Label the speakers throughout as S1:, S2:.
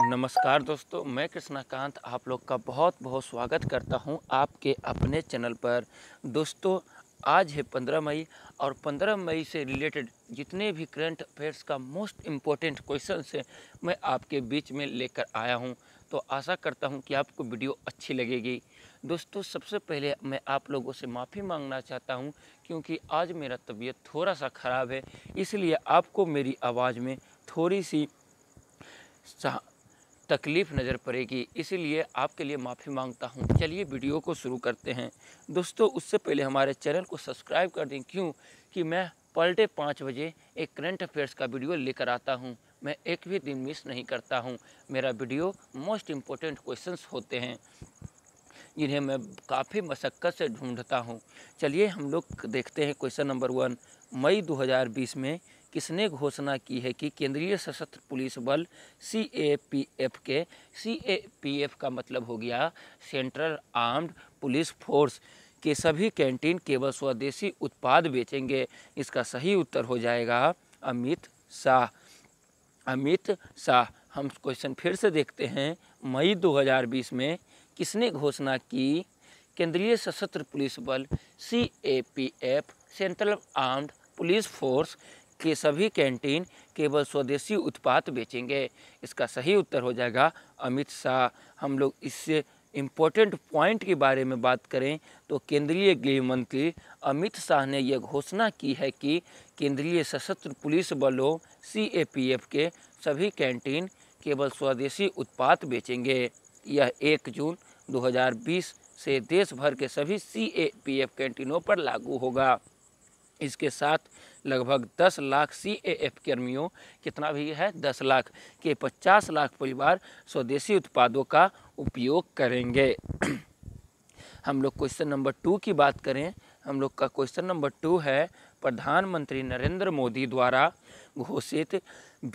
S1: नमस्कार दोस्तों मैं कृष्णाकांत आप लोग का बहुत बहुत स्वागत करता हूं आपके अपने चैनल पर दोस्तों आज है 15 मई और 15 मई से रिलेटेड जितने भी करंट अफेयर्स का मोस्ट इम्पोर्टेंट क्वेश्चन है मैं आपके बीच में लेकर आया हूं तो आशा करता हूं कि आपको वीडियो अच्छी लगेगी दोस्तों सबसे पहले मैं आप लोगों से माफ़ी मांगना चाहता हूँ क्योंकि आज मेरा तबीयत थोड़ा सा ख़राब है इसलिए आपको मेरी आवाज़ में थोड़ी सी तकलीफ़ नज़र पड़ेगी इसीलिए आपके लिए माफ़ी मांगता हूँ चलिए वीडियो को शुरू करते हैं दोस्तों उससे पहले हमारे चैनल को सब्सक्राइब कर दें क्यों कि मैं पलटे पाँच बजे एक करंट अफेयर्स का वीडियो लेकर आता हूँ मैं एक भी दिन मिस नहीं करता हूँ मेरा वीडियो मोस्ट इम्पोर्टेंट क्वेश्चन होते हैं जिन्हें मैं काफ़ी मशक्क़त से ढूंढता हूँ चलिए हम लोग देखते हैं क्वेश्चन नंबर वन मई 2020 में किसने घोषणा की है कि केंद्रीय सशस्त्र पुलिस बल सी ए पी एफ के सी ए पी एफ का मतलब हो गया सेंट्रल आर्म्ड पुलिस फोर्स के सभी कैंटीन केवल स्वदेशी उत्पाद बेचेंगे इसका सही उत्तर हो जाएगा अमित शाह अमित शाह हम क्वेश्चन फिर से देखते हैं मई 2020 में किसने घोषणा की केंद्रीय सशस्त्र पुलिस बल C A P F central armed police force के सभी कैंटीन केवल स्वदेशी उत्पाद बेचेंगे इसका सही उत्तर हो जाएगा अमित शाह हम लोग इससे इम्पोर्टेंट पॉइंट के बारे में बात करें तो केंद्रीय गृह मंत्री अमित शाह ने यह घोषणा की है कि केंद्रीय सशस्त्र पुलिस बलों सीएपीएफ के सभी कैंटीन केवल स्वदेशी उत्पाद बेचेंगे यह एक जून 2020 से देश भर के सभी सीएपीएफ कैंटीनों पर लागू होगा इसके साथ लगभग 10 लाख सी ए एफ कर्मियों कितना भी है 10 लाख के 50 लाख परिवार स्वदेशी उत्पादों का उपयोग करेंगे हम लोग क्वेश्चन नंबर टू की बात करें हम लोग का क्वेश्चन नंबर टू है प्रधानमंत्री नरेंद्र मोदी द्वारा घोषित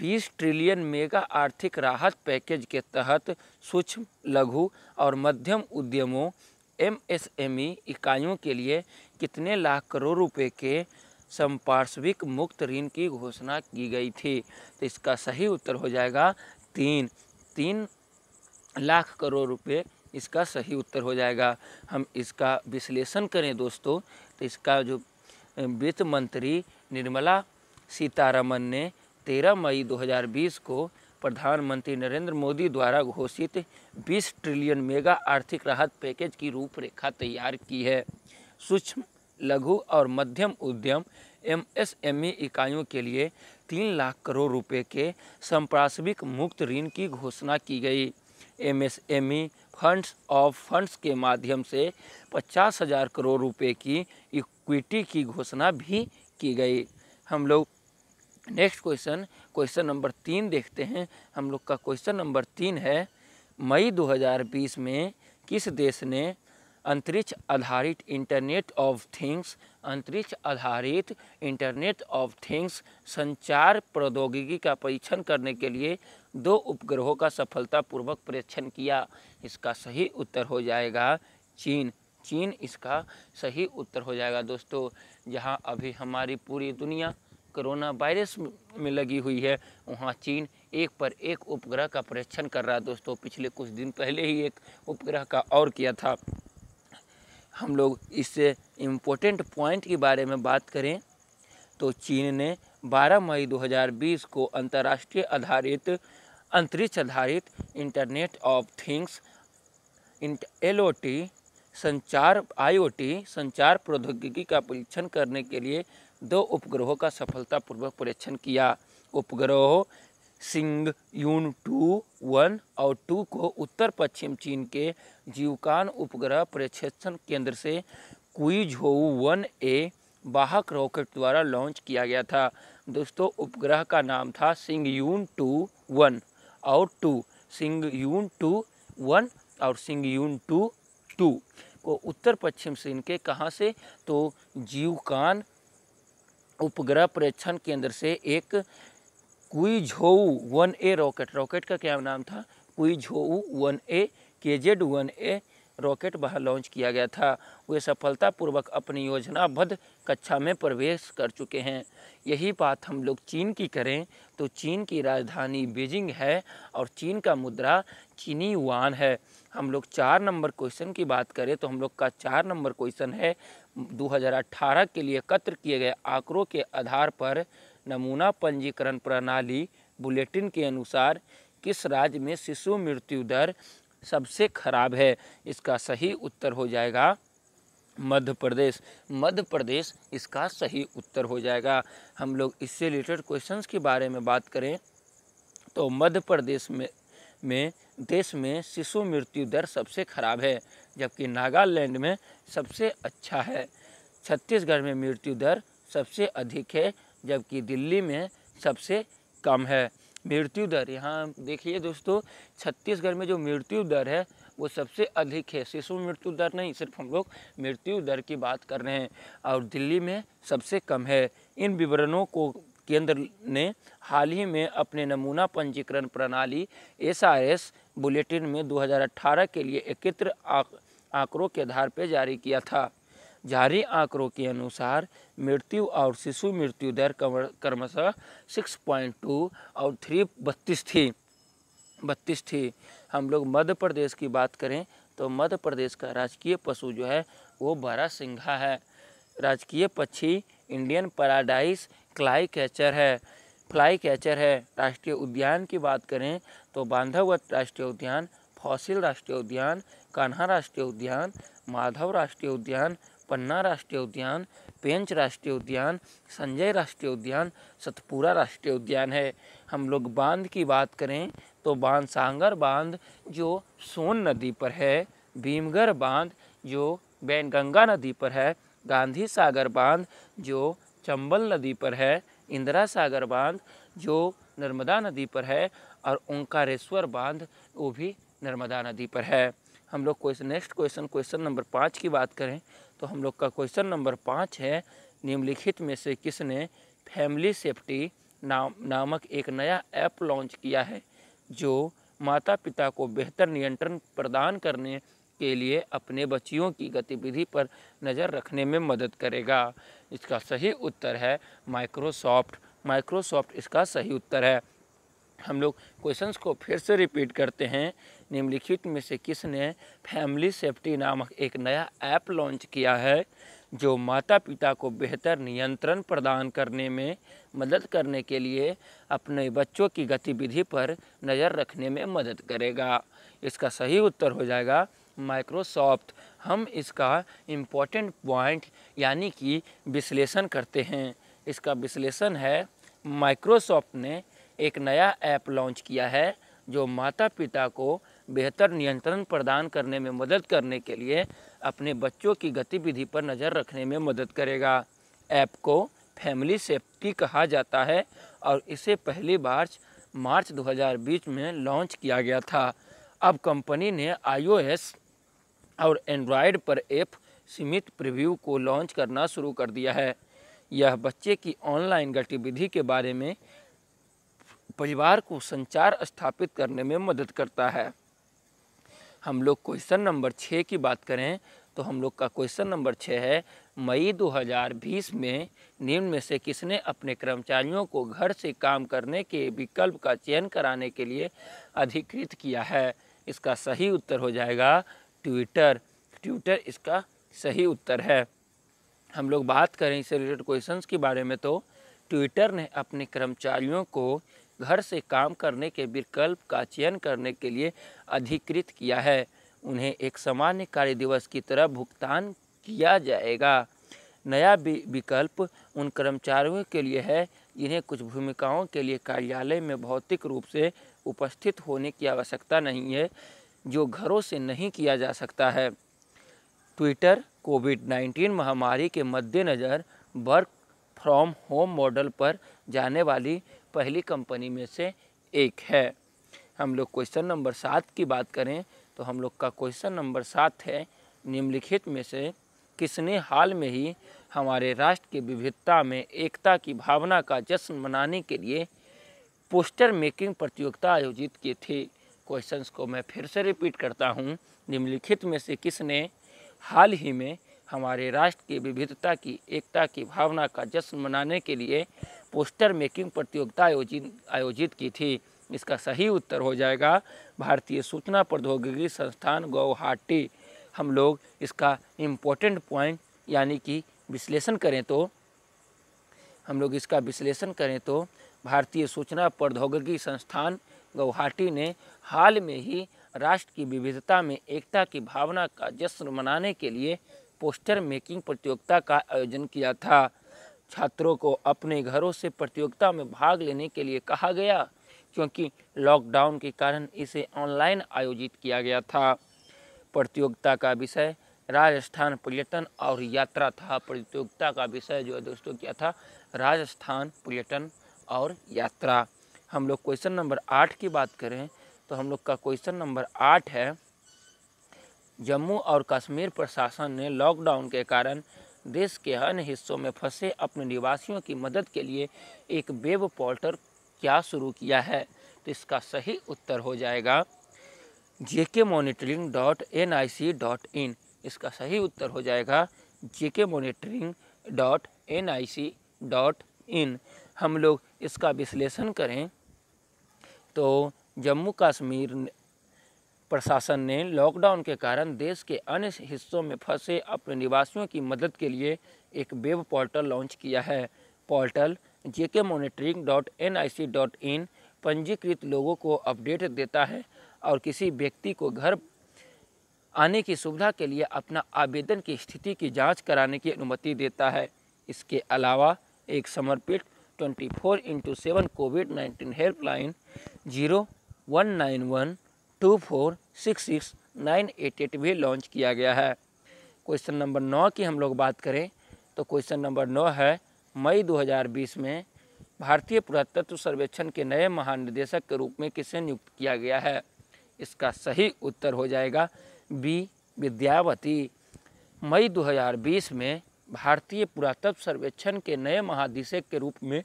S1: 20 ट्रिलियन मेगा आर्थिक राहत पैकेज के तहत सूक्ष्म लघु और मध्यम उद्यमों एमएसएमई e इकाइयों के लिए कितने लाख करोड़ रुपए के संपार्श्विक मुक्त ऋण की घोषणा की गई थी तो इसका सही उत्तर हो जाएगा तीन तीन लाख करोड़ रुपए इसका सही उत्तर हो जाएगा हम इसका विश्लेषण करें दोस्तों तो इसका जो वित्त मंत्री निर्मला सीतारमन ने 13 मई 2020 को प्रधानमंत्री नरेंद्र मोदी द्वारा घोषित 20 ट्रिलियन मेगा आर्थिक राहत पैकेज की रूपरेखा तैयार की है सूक्ष्म लघु और मध्यम उद्यम एमएसएमई इकाइयों के लिए तीन लाख करोड़ रुपए के संप्रासविक मुक्त ऋण की घोषणा की गई एमएसएमई फंड्स ऑफ फंड्स के माध्यम से पचास हजार करोड़ रुपए की इक्विटी की घोषणा भी की गई हम लोग नेक्स्ट क्वेश्चन क्वेश्चन नंबर तीन देखते हैं हम लोग का क्वेश्चन नंबर तीन है मई 2020 में किस देश ने अंतरिक्ष आधारित इंटरनेट ऑफ थिंग्स अंतरिक्ष आधारित इंटरनेट ऑफ थिंग्स संचार प्रौद्योगिकी का परीक्षण करने के लिए दो उपग्रहों का सफलतापूर्वक परीक्षण किया इसका सही उत्तर हो जाएगा चीन चीन इसका सही उत्तर हो जाएगा दोस्तों जहां अभी हमारी पूरी दुनिया कोरोना वायरस में लगी हुई है वहाँ चीन एक पर एक उपग्रह का परीक्षण कर रहा है दोस्तों पिछले कुछ दिन पहले ही एक उपग्रह का और किया था हम लोग इस इम्पोर्टेंट पॉइंट के बारे में बात करें तो चीन ने 12 मई 2020 को अंतर्राष्ट्रीय आधारित अंतरिक्ष आधारित internet of things L O T संचार आईओटी संचार प्रौद्योगिकी का परीक्षण करने के लिए दो उपग्रहों का सफलतापूर्वक परीक्षण किया उपग्रहों सिंग यून टू वन और टू को उत्तर पश्चिम चीन के जीवकान उपग्रह प्रक्षेपण केंद्र से कुईझोऊ वन ए वाहक रॉकेट द्वारा लॉन्च किया गया था दोस्तों उपग्रह का नाम था सिंग यून टू वन और two Xingyun two one और सिंग यून टू टू को उत्तर पश्चिम चीन के कहाँ से तो जीवकान उपग्रह प्रेक्षण केंद्र से एक Kuaizhou one A rocket rocket का क्या नाम था Kuaizhou one A K Z one A rocket वहाँ लॉन्च किया गया था वे सफलतापूर्वक अपनी योजनाबद्ध कक्षा में प्रवेश कर चुके हैं यही बात हम लोग चीन की करें तो चीन की राजधानी बीजिंग है और चीन का मुद्रा चीनी वान है हम लोग चार नंबर क्वेश्चन की बात करें तो हम लोग का चार नंबर क्वेश्चन है 2018 के लिए एकत्र किए गए आंकड़ों के आधार पर नमूना पंजीकरण प्रणाली बुलेटिन के अनुसार किस राज्य में शिशु मृत्यु दर सबसे खराब है इसका सही उत्तर हो जाएगा मध्य प्रदेश मध्य प्रदेश इसका सही उत्तर हो जाएगा हम लोग इससे रिलेटेड क्वेश्चंस के बारे में बात करें तो मध्य प्रदेश में में देश में शिशु मृत्यु दर सबसे खराब है जबकि नागालैंड में सबसे अच्छा है छत्तीसगढ़ में मृत्यु दर सबसे अधिक है जबकि दिल्ली में सबसे कम है मृत्यु दर यहाँ देखिए दोस्तों छत्तीसगढ़ में जो मृत्यु दर है वो सबसे अधिक है शिशु मृत्यु दर नहीं सिर्फ हम लोग मृत्यु दर की बात कर रहे हैं और दिल्ली में सबसे कम है इन विवरणों को केंद्र ने हाल ही में अपने नमूना पंजीकरण प्रणाली एस बुलेटिन में 2018 के लिए एकत्र आंकड़ों के आधार पर जारी किया था जारी आंकड़ों के अनुसार मृत्यु और शिशु मृत्यु दर क्रमशः सिक्स पॉइंट टू और थ्री बत्तीस थी बत्तीस थी हम लोग मध्य प्रदेश की बात करें तो मध्य प्रदेश का राजकीय पशु जो है वो बारा सिंघा है राजकीय पक्षी इंडियन पैराडाइस क्लाई कैचर है फ्लाई कैचर है राष्ट्रीय उद्यान की बात करें तो बांधवगढ़ राष्ट्रीय उद्यान फौसिल राष्ट्रीय उद्यान कान्हा राष्ट्रीय उद्यान माधव राष्ट्रीय उद्यान पन्ना राष्ट्रीय उद्यान पेंच राष्ट्रीय उद्यान संजय राष्ट्रीय उद्यान सतपुरा राष्ट्रीय उद्यान है हम लोग बांध की बात करें तो बांध सांगर बांध जो सोन नदी पर है भीमगढ़ बांध जो बैनगंगा नदी पर है गांधी सागर बांध जो चंबल नदी पर है इंदिरा सागर बांध जो नर्मदा नदी पर है और ओंकारेश्वर बांध वो भी नर्मदा नदी पर है हम लोग question next question question number पाँच की बात करें तो हम लोग का क्वेश्चन नंबर पाँच है निम्नलिखित में से किसने फैमिली सेफ्टी नाम नामक एक नया ऐप लॉन्च किया है जो माता पिता को बेहतर नियंत्रण प्रदान करने के लिए अपने बच्चियों की गतिविधि पर नज़र रखने में मदद करेगा इसका सही उत्तर है माइक्रोसॉफ्ट माइक्रोसॉफ्ट इसका सही उत्तर है हम लोग क्वेश्चंस को फिर से रिपीट करते हैं निम्नलिखित में से किसने फैमिली सेफ्टी नामक एक नया ऐप लॉन्च किया है जो माता पिता को बेहतर नियंत्रण प्रदान करने में मदद करने के लिए अपने बच्चों की गतिविधि पर नज़र रखने में मदद करेगा इसका सही उत्तर हो जाएगा माइक्रोसॉफ्ट हम इसका इम्पोर्टेंट पॉइंट यानी कि विश्लेषण करते हैं इसका विश्लेषण है माइक्रोसॉफ्ट ने एक नया ऐप लॉन्च किया है जो माता पिता को बेहतर नियंत्रण प्रदान करने में मदद करने के लिए अपने बच्चों की गतिविधि पर नज़र रखने में मदद करेगा ऐप को फैमिली सेफ्टी कहा जाता है और इसे पहली बार मार्च 2020 में लॉन्च किया गया था अब कंपनी ने आईओएस और एंड्रॉयड पर ऐप सीमित प्रीव्यू को लॉन्च करना शुरू कर दिया है यह बच्चे की ऑनलाइन गतिविधि के बारे में परिवार को संचार स्थापित करने में मदद करता है हम लोग क्वेश्चन नंबर छः की बात करें तो हम लोग का क्वेश्चन नंबर छः है मई 2020 में निम्न में से किसने अपने कर्मचारियों को घर से काम करने के विकल्प का चयन कराने के लिए अधिकृत किया है इसका सही उत्तर हो जाएगा ट्विटर ट्विटर इसका सही उत्तर है हम लोग बात करें इससे रिलेटेड क्वेश्चंस के बारे में तो ट्विटर ने अपने कर्मचारियों को घर से काम करने के विकल्प का चयन करने के लिए अधिकृत किया है उन्हें एक सामान्य कार्य दिवस की तरह भुगतान किया जाएगा नया विकल्प उन कर्मचारियों के लिए है जिन्हें कुछ भूमिकाओं के लिए कार्यालय में भौतिक रूप से उपस्थित होने की आवश्यकता नहीं है जो घरों से नहीं किया जा सकता है ट्विटर कोविड 19 महामारी के मद्देनज़र वर्क फ्रॉम होम मॉडल पर जाने वाली पहली कंपनी में से एक है हम लोग क्वेश्चन नंबर सात की बात करें तो हम लोग का क्वेश्चन नंबर सात है निम्नलिखित में से किसने हाल में ही हमारे राष्ट्र की विविधता में एकता की भावना का जश्न मनाने के लिए पोस्टर मेकिंग प्रतियोगिता आयोजित की थी क्वेश्चंस को मैं फिर से रिपीट करता हूँ निम्नलिखित में से किसने हाल ही में हमारे राष्ट्र की विविधता की एकता की भावना का जश्न मनाने के लिए पोस्टर मेकिंग प्रतियोगिता आयोजित आयोजित की थी इसका सही उत्तर हो जाएगा भारतीय सूचना प्रौद्योगिकी संस्थान गुवाहाटी हम लोग इसका इम्पोर्टेंट पॉइंट यानी कि विश्लेषण करें तो हम लोग इसका विश्लेषण करें तो भारतीय सूचना प्रौद्योगिकी संस्थान गुवाहाटी ने हाल में ही राष्ट्र की विविधता में एकता की भावना का जश्न मनाने के लिए पोस्टर मेकिंग प्रतियोगिता का आयोजन किया था छात्रों को अपने घरों से प्रतियोगिता में भाग लेने के लिए कहा गया क्योंकि लॉकडाउन के कारण इसे ऑनलाइन आयोजित किया गया था प्रतियोगिता का विषय राजस्थान पर्यटन और यात्रा था प्रतियोगिता का विषय जो है दोस्तों क्या था राजस्थान पर्यटन और यात्रा हम लोग क्वेश्चन नंबर आठ की बात करें तो हम लोग का क्वेश्चन नंबर आठ है जम्मू और कश्मीर प्रशासन ने लॉकडाउन के कारण देश के अन्य हिस्सों में फंसे अपने निवासियों की मदद के लिए एक वेब पोर्टल क्या शुरू किया है तो इसका सही उत्तर हो जाएगा JK monitoring dot N I C dot in इसका सही उत्तर हो जाएगा JK monitoring dot N I C dot in हम लोग इसका विश्लेषण करें तो जम्मू कश्मीर प्रशासन ने लॉकडाउन के कारण देश के अन्य हिस्सों में फंसे अपने निवासियों की मदद के लिए एक वेब पोर्टल लॉन्च किया है portal JK monitoring dot N I C dot in पंजीकृत लोगों को अपडेट देता है और किसी व्यक्ति को घर आने की सुविधा के लिए अपना आवेदन की स्थिति की जांच कराने की अनुमति देता है इसके अलावा एक समर्पित 24 four into seven covid nineteen helpline zero one nine one two four six six nine eight eight भी लॉन्च किया गया है क्वेश्चन नंबर नौ की हम लोग बात करें तो क्वेश्चन नंबर नौ है मई 2020 में भारतीय पुरातत्व सर्वेक्षण के नए महानिदेशक के रूप में किसे नियुक्त किया गया है इसका सही उत्तर हो जाएगा बी विद्यावती मई 2020 में भारतीय पुरातत्व सर्वेक्षण के नए महानिदेशक के रूप में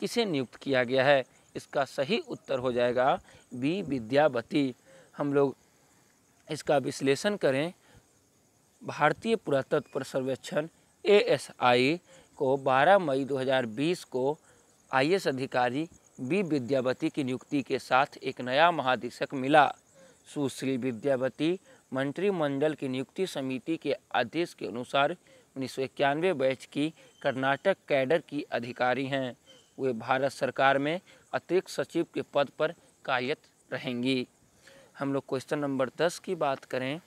S1: किसे नियुक्त किया गया है इसका सही उत्तर हो जाएगा बी विद्यावती हम लोग इसका विश्लेषण करें भारतीय पुरातत्व सर्वेक्षण आई को 12 मई 2020 को आई अधिकारी बी विद्यावती की नियुक्ति के साथ एक नया महाधीक्षक मिला सुश्री विद्यावती मंत्रिमंडल की नियुक्ति समिति के आदेश के अनुसार उन्नीस बैच की कर्नाटक कैडर की अधिकारी हैं वे भारत सरकार में अतिरिक्त सचिव के पद पर कार्यरत रहेंगी हम लोग क्वेश्चन नंबर दस की बात करें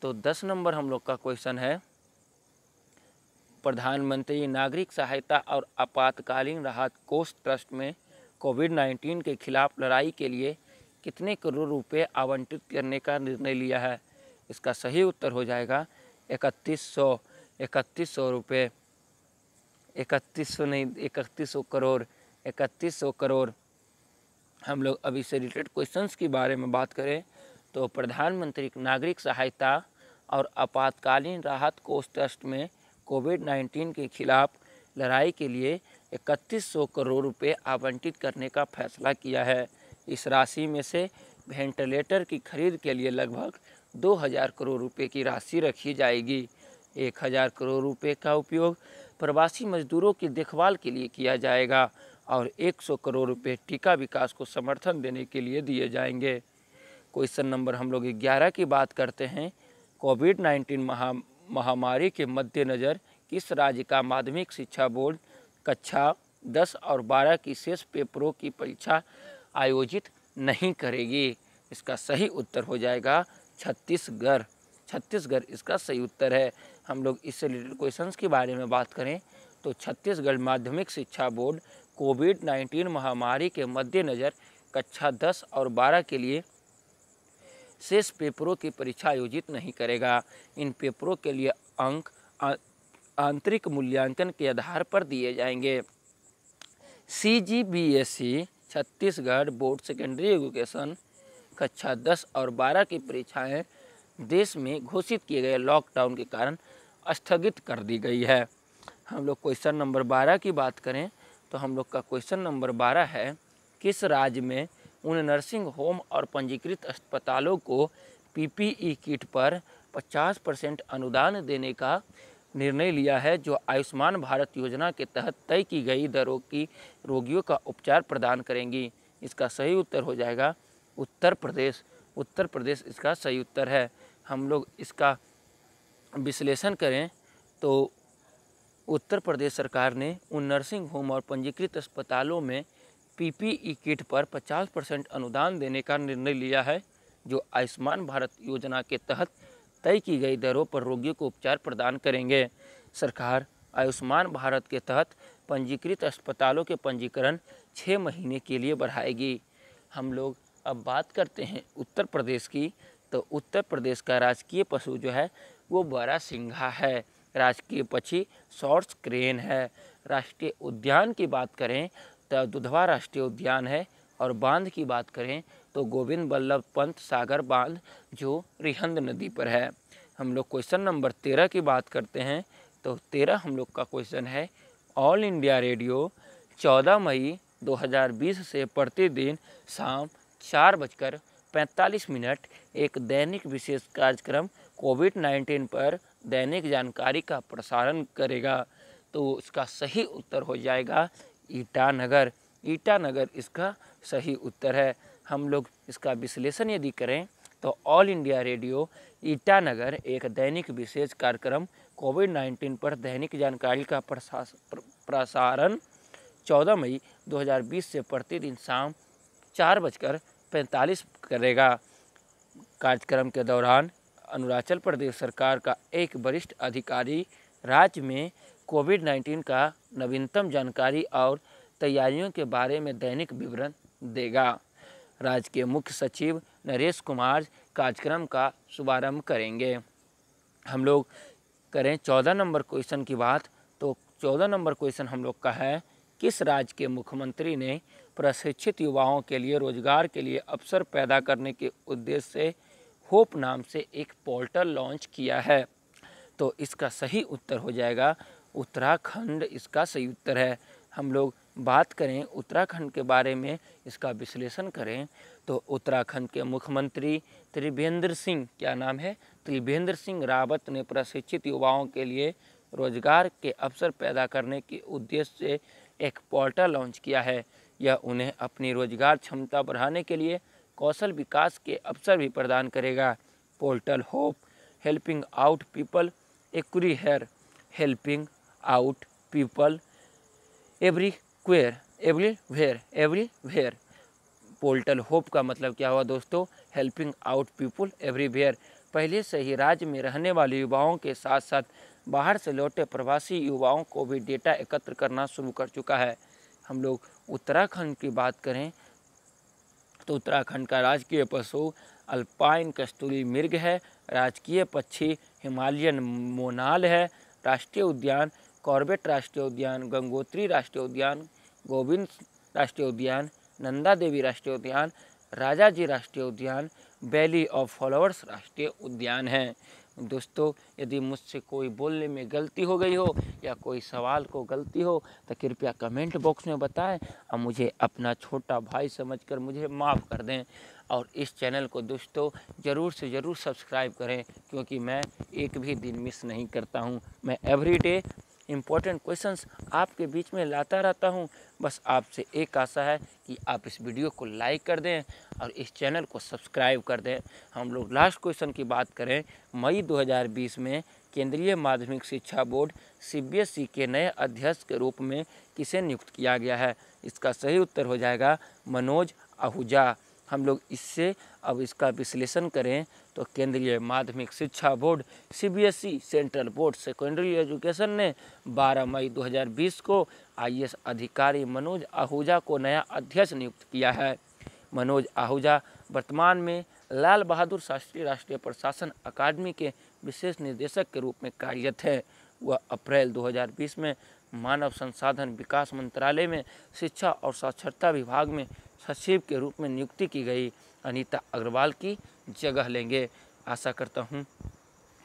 S1: तो दस नंबर हम लोग का क्वेश्चन है प्रधानमंत्री नागरिक सहायता और आपातकालीन राहत कोष ट्रस्ट में कोविड नाइन्टीन के खिलाफ लड़ाई के लिए कितने करोड़ रुपए आवंटित करने का निर्णय लिया है इसका सही उत्तर हो जाएगा इकतीस सौ इकतीस सौ रुपये इकतीस सौ नहीं इकतीस सौ करोड़ इकतीस सौ करोड़ हम लोग अभी से रिलेटेड क्वेश्चंस के बारे में बात करें तो प्रधानमंत्री नागरिक सहायता और आपातकालीन राहत कोष ट्रस्ट में कोविड 19 के खिलाफ लड़ाई के लिए 3100 करोड़ रुपए आवंटित करने का फैसला किया है इस राशि में से वेंटिलेटर की खरीद के लिए लगभग 2000 करोड़ रुपए की राशि रखी जाएगी 1000 करोड़ रुपए का उपयोग प्रवासी मजदूरों की देखभाल के लिए किया जाएगा और 100 करोड़ रुपए टीका विकास को समर्थन देने के लिए दिए जाएंगे क्वेश्चन नंबर हम लोग ग्यारह की बात करते हैं कोविड नाइन्टीन महा महामारी के मद्देनज़र किस राज्य का माध्यमिक शिक्षा बोर्ड कक्षा दस और बारह की शेष पेपरों की परीक्षा आयोजित नहीं करेगी इसका सही उत्तर हो जाएगा छत्तीसगढ़ छत्तीसगढ़ इसका सही उत्तर है हम लोग इससे रिलेटेड क्वेश्चंस के बारे में बात करें तो छत्तीसगढ़ माध्यमिक शिक्षा बोर्ड कोविड 19 महामारी के मद्देनज़र कक्षा 10 और 12 के लिए शेष पेपरों की परीक्षा आयोजित नहीं करेगा इन पेपरों के लिए अंक आंतरिक मूल्यांकन के आधार पर दिए जाएंगे C G B S C Chhattisgarh board secondary education कक्षा 10 और 12 की परीक्षाएं देश में घोषित किए गए लॉकडाउन के कारण स्थगित कर दी गई है हम लोग क्वेश्चन नंबर 12 की बात करें तो हम लोग का क्वेश्चन नंबर बारह है किस राज्य में उन नर्सिंग होम और पंजीकृत अस्पतालों को पीपीई किट e पर 50 परसेंट अनुदान देने का निर्णय लिया है जो आयुष्मान भारत योजना के तहत तय की गई दरों की रोगियों का उपचार प्रदान करेंगी इसका सही उत्तर हो जाएगा उत्तर प्रदेश उत्तर प्रदेश इसका सही उत्तर है हम लोग इसका विश्लेषण करें तो उत्तर प्रदेश सरकार ने उन नर्सिंग होम और पंजीकृत अस्पतालों में पीपीई किट पर 50 परसेंट अनुदान देने का निर्णय लिया है जो आयुष्मान भारत योजना के तहत तय की गई दरों पर रोगियों को उपचार प्रदान करेंगे सरकार आयुष्मान भारत के तहत पंजीकृत अस्पतालों के पंजीकरण छः महीने के लिए बढ़ाएगी हम लोग अब बात करते हैं उत्तर प्रदेश की तो उत्तर प्रदेश का राजकीय पशु जो है वो बारा सिंघा है राजकीय पक्षी शॉर्ट्स क्रेन है राष्ट्रीय उद्यान की बात करें तो दुधवा राष्ट्रीय उद्यान है और बांध की बात करें तो गोविंद बल्लभ पंत सागर बांध जो रिहंद नदी पर है हम लोग क्वेश्चन नंबर तेरह की बात करते हैं तो तेरह हम लोग का क्वेश्चन है ऑल इंडिया रेडियो चौदह मई 2020 से प्रतिदिन शाम चार बजकर पैंतालीस मिनट एक दैनिक विशेष कार्यक्रम कोविड 19 पर दैनिक जानकारी का प्रसारण करेगा तो उसका सही उत्तर हो जाएगा ईटानगर ईटानगर इसका सही उत्तर है हम लोग इसका विश्लेषण यदि करें तो ऑल इंडिया रेडियो ईटानगर एक दैनिक विशेष कार्यक्रम कोविड 19 पर दैनिक जानकारी का प्रसारण 14 मई 2020 से प्रतिदिन शाम चार बजकर पैंतालीस करेगा कार्यक्रम के दौरान अरुणाचल प्रदेश सरकार का एक वरिष्ठ अधिकारी राज्य में कोविड 19 का नवीनतम जानकारी और तैयारियों के बारे में दैनिक विवरण देगा राज्य के मुख्य सचिव नरेश कुमार कार्यक्रम का शुभारंभ करेंगे हम लोग करें चौदह नंबर क्वेश्चन की बात तो चौदह नंबर क्वेश्चन हम लोग का है किस राज्य के मुख्यमंत्री ने प्रशिक्षित युवाओं के लिए रोजगार के लिए अवसर पैदा करने के उद्देश्य से होप नाम से एक पोर्टल लॉन्च किया है तो इसका सही उत्तर हो जाएगा उत्तराखंड इसका सही उत्तर है हम लोग बात करें उत्तराखंड के बारे में इसका विश्लेषण करें तो उत्तराखंड के मुख्यमंत्री त्रिवेंद्र सिंह क्या नाम है त्रिवेंद्र सिंह रावत ने प्रशिक्षित युवाओं के लिए रोजगार के अवसर पैदा करने के उद्देश्य से एक पोर्टल लॉन्च किया है यह उन्हें अपनी रोजगार क्षमता बढ़ाने के लिए कौशल विकास के अवसर भी प्रदान करेगा portal HOPE helping out people everywhere helping out people एवरी क्वेयर everywhere everywhere portal HOPE का मतलब क्या हुआ दोस्तों helping out people everywhere पहले से ही राज्य में रहने वाले युवाओं के साथ साथ बाहर से लौटे प्रवासी युवाओं को भी डेटा एकत्र करना शुरू कर चुका है हम लोग उत्तराखंड की बात करें तो उत्तराखंड का राजकीय पशु अल्पाइन कस्तूरी मृग है राजकीय पक्षी हिमालयन मोनाल है राष्ट्रीय उद्यान कॉर्बेट राष्ट्रीय उद्यान गंगोत्री राष्ट्रीय उद्यान गोविंद राष्ट्रीय उद्यान नंदा देवी राष्ट्रीय उद्यान राजा जी राष्ट्रीय उद्यान वैली ऑफ फॉलोअर्स राष्ट्रीय उद्यान है दोस्तों यदि मुझसे कोई बोलने में गलती हो गई हो या कोई सवाल को गलती हो तो कृपया कमेंट बॉक्स में बताएं और मुझे अपना छोटा भाई समझकर मुझे माफ़ कर दें और इस चैनल को दोस्तों ज़रूर से ज़रूर सब्सक्राइब करें क्योंकि मैं एक भी दिन मिस नहीं करता हूँ मैं एवरी डे इम्पोर्टेंट क्वेश्चंस आपके बीच में लाता रहता हूँ बस आपसे एक आशा है कि आप इस वीडियो को लाइक कर दें और इस चैनल को सब्सक्राइब कर दें हम लोग लास्ट क्वेश्चन की बात करें मई 2020 में केंद्रीय माध्यमिक शिक्षा बोर्ड सी e के नए अध्यक्ष के रूप में किसे नियुक्त किया गया है इसका सही उत्तर हो जाएगा मनोज आहूजा हम लोग इससे अब इसका विश्लेषण करें तो केंद्रीय माध्यमिक शिक्षा board CBSE central board secondary education ने 12 मई 2020 को आईएएस अधिकारी मनोज आहूजा को नया अध्यक्ष नियुक्त किया है मनोज आहूजा वर्तमान में लाल बहादुर शास्त्री राष्ट्रीय प्रशासन अकादमी के विशेष निदेशक के रूप में कार्यरत हैं वह अप्रैल 2020 में मानव संसाधन विकास मंत्रालय में शिक्षा और साक्षरता विभाग में सचिव के रूप में नियुक्ति की गई अनीता अग्रवाल की जगह लेंगे आशा करता हूँ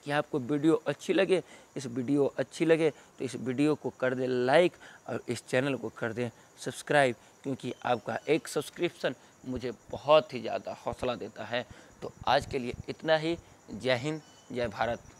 S1: कि आपको वीडियो अच्छी लगे इस वीडियो अच्छी लगे तो इस वीडियो को कर दें लाइक और इस चैनल को कर दें सब्सक्राइब क्योंकि आपका एक सब्सक्रिप्शन मुझे बहुत ही ज़्यादा हौसला देता है तो आज के लिए इतना ही जय हिंद जय भारत